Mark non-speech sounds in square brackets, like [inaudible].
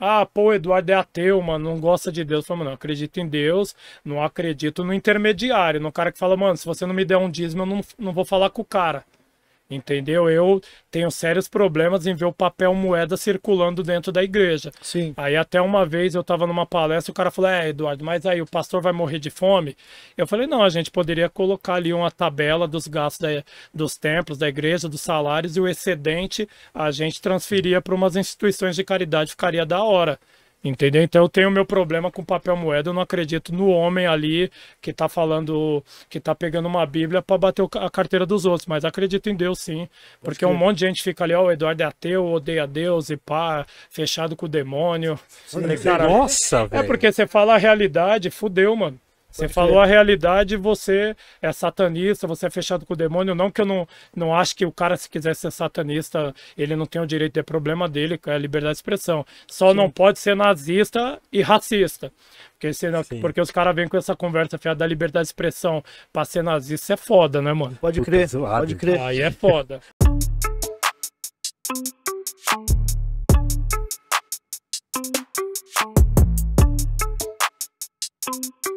Ah, pô, Eduardo é ateu, mano, não gosta de Deus. Falei, mano, eu acredito em Deus, não acredito no intermediário, no cara que fala, mano, se você não me der um dízimo, eu não, não vou falar com o cara. Entendeu? Eu tenho sérios problemas em ver o papel moeda circulando dentro da igreja. Sim. Aí até uma vez eu estava numa palestra e o cara falou: É, Eduardo, mas aí o pastor vai morrer de fome? Eu falei: Não, a gente poderia colocar ali uma tabela dos gastos da, dos templos, da igreja, dos salários e o excedente a gente transferia para umas instituições de caridade, ficaria da hora. Entendeu? Então eu tenho meu problema com papel moeda, eu não acredito no homem ali que tá falando, que tá pegando uma bíblia para bater a carteira dos outros, mas acredito em Deus sim, porque um monte de gente fica ali, ó, oh, o Eduardo é ateu, odeia Deus e pá, fechado com o demônio. Sim, Cara, nossa, É porque você fala a realidade, fudeu, mano. Você falou a realidade, você é satanista, você é fechado com o demônio. Não que eu não, não acho que o cara, se quiser ser satanista, ele não tem o direito, ter é problema dele, é liberdade de expressão. Só Sim. não pode ser nazista e racista. Porque, senão, porque os caras vêm com essa conversa fiada da liberdade de expressão pra ser nazista, é foda, né, mano? Pode Puta, zoado. pode crer. Aí é foda. [laughs] [laughs]